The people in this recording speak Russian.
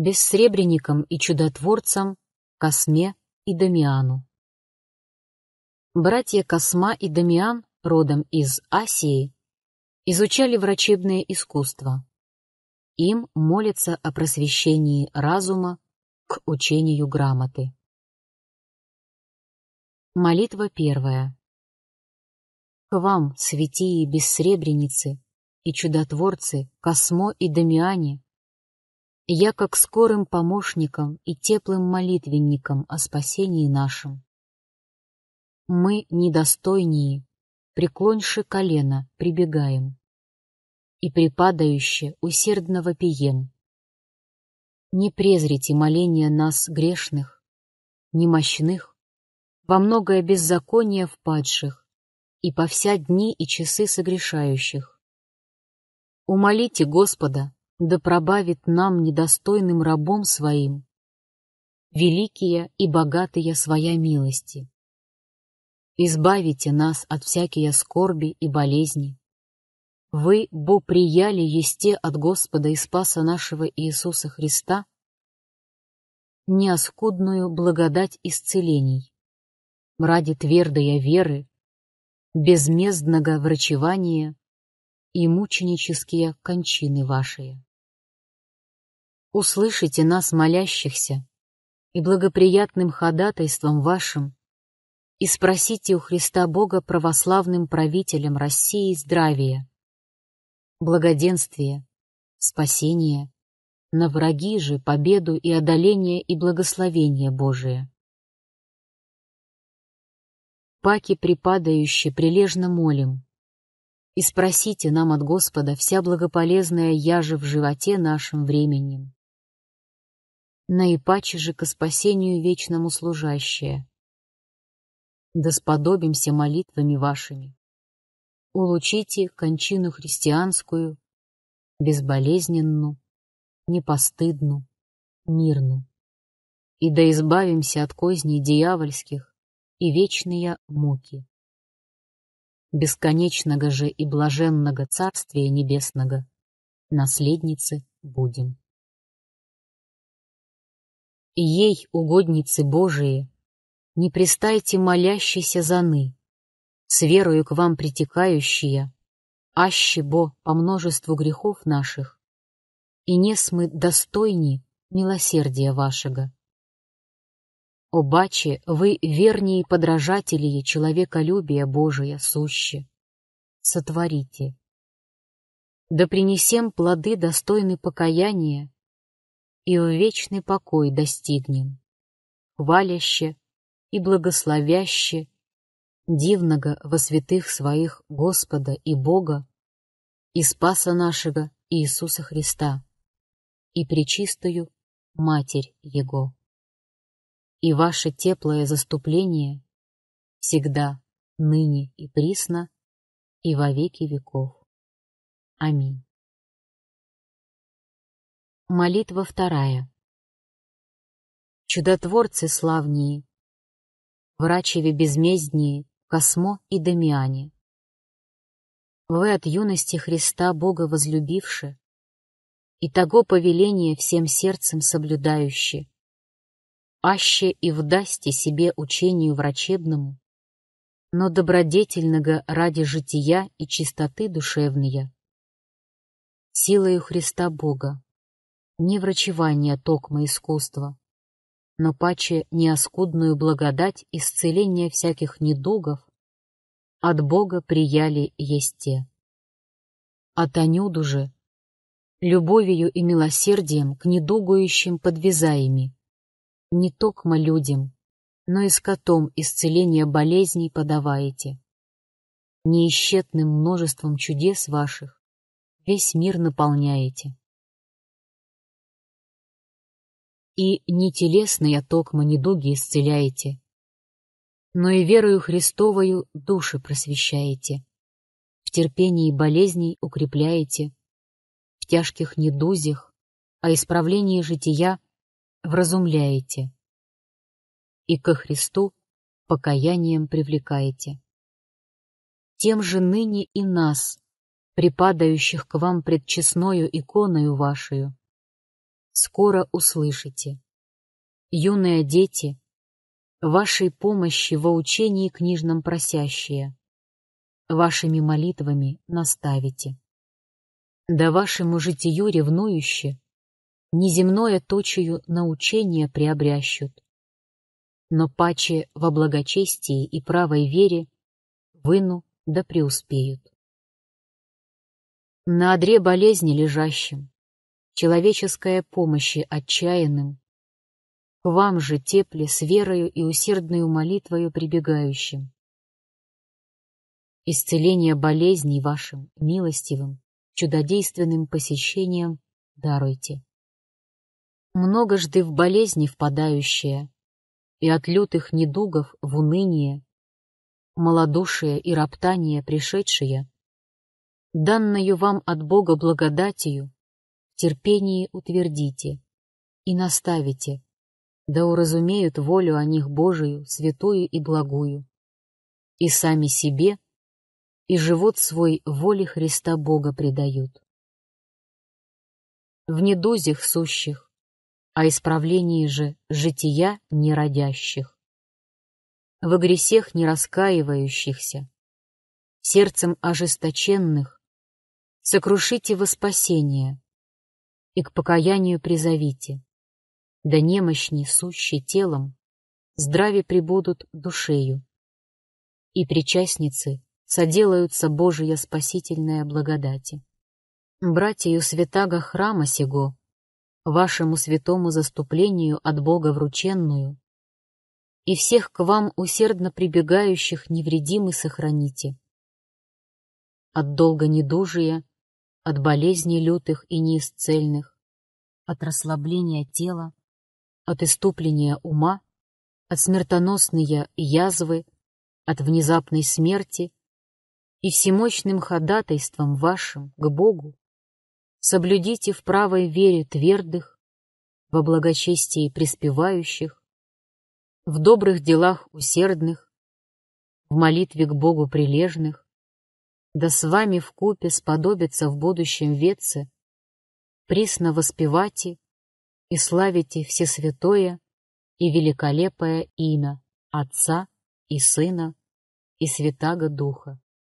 Бессребреникам и чудотворцам, Косме и Дамиану. Братья Косма и Дамиан, родом из Асии, изучали врачебное искусство. Им молятся о просвещении разума к учению грамоты. Молитва первая. К вам, святые бессребреницы и чудотворцы Космо и Дамиане, я как скорым помощником и теплым молитвенником о спасении нашем. Мы недостойнее, преклоньше колено, прибегаем. И припадающе усердного вопием. Не презрите моления нас, грешных, немощных, во многое беззаконие впадших, и по вся дни и часы согрешающих. Умолите Господа, да пробавит нам недостойным рабом своим. Великие и богатые своя милости. Избавите нас от всякие скорби и болезни. Вы, бо прияли есте от Господа и Спаса нашего Иисуса Христа, неоскудную благодать исцелений, ради твердой веры, безмездного врачевания и мученические кончины ваши услышите нас, молящихся, и благоприятным ходатайством вашим, и спросите у Христа Бога православным правителям России здравия, благоденствия, спасения, на враги же победу и одоление и благословение Божие. Паки припадающие прилежно молим, и спросите нам от Господа вся благополезная яже в животе нашим временем наипаче же ко спасению вечному служащее. Да сподобимся молитвами вашими. Улучите кончину христианскую, безболезненную, непостыдную, мирную, И да избавимся от козней дьявольских и вечные муки. Бесконечного же и блаженного Царствия Небесного наследницы будем ей, угодницы Божии, не пристайте молящейся заны, с верою к вам притекающие, аще бо по множеству грехов наших, и не смы достойни милосердия вашего. Обаче вы вернее подражатели человеколюбия Божия суще. Сотворите. Да принесем плоды, достойны покаяния, и в вечный покой достигнем. Хваляще и благословяще дивного во святых своих Господа и Бога и Спаса нашего Иисуса Христа и причистую Матерь Его. И ваше теплое заступление всегда, ныне и присно, и во веки веков. Аминь. Молитва вторая. Чудотворцы славнее, врачеви безмезднее, Космо и Дамиане. Вы от юности Христа Бога возлюбивши, и того повеления всем сердцем соблюдающие, аще и вдасте себе учению врачебному, но добродетельного ради жития и чистоты душевная, силою Христа Бога не врачевание токма искусства, но паче неоскудную благодать исцеления всяких недугов, от Бога прияли есте. А Танюду же, любовью и милосердием к недугующим подвязаеми, не токмо людям, но и скотом исцеление болезней подаваете. Неисчетным множеством чудес ваших весь мир наполняете. и не телесные токмо недуги исцеляете, но и верою Христовою души просвещаете, в терпении болезней укрепляете, в тяжких недузях, а исправлении жития вразумляете и ко Христу покаянием привлекаете. Тем же ныне и нас, припадающих к вам пред честною иконою вашою, скоро услышите. Юные дети, вашей помощи во учении книжном просящие, вашими молитвами наставите. Да вашему житию ревнующе, неземное точею научение приобрящут, но паче во благочестии и правой вере выну да преуспеют. На одре болезни лежащим, человеческая помощи отчаянным. К вам же тепле с верою и усердною молитвою прибегающим. Исцеление болезней вашим, милостивым, чудодейственным посещением даруйте. Многожды в болезни впадающие, и от лютых недугов в уныние, малодушие и роптание пришедшие, данную вам от Бога благодатью, терпении утвердите и наставите, да уразумеют волю о них Божию, святую и благую, и сами себе, и живот свой воле Христа Бога предают. В недузях сущих, о а исправлении же жития неродящих, в гресех не раскаивающихся, сердцем ожесточенных, сокрушите во спасение, и к покаянию призовите. Да немощни, сущи телом, здраве прибудут душею. И причастницы соделаются Божия спасительная благодати. Братью святаго храма сего, вашему святому заступлению от Бога врученную, и всех к вам усердно прибегающих невредимы сохраните. От долга недужия от болезней лютых и неисцельных, от расслабления тела, от иступления ума, от смертоносные язвы, от внезапной смерти и всемощным ходатайством вашим к Богу соблюдите в правой вере твердых, во благочестии приспевающих, в добрых делах усердных, в молитве к Богу прилежных, да с вами в купе сподобится в будущем веце, присно воспевати и славите все святое и великолепое имя Отца и Сына и Святаго Духа.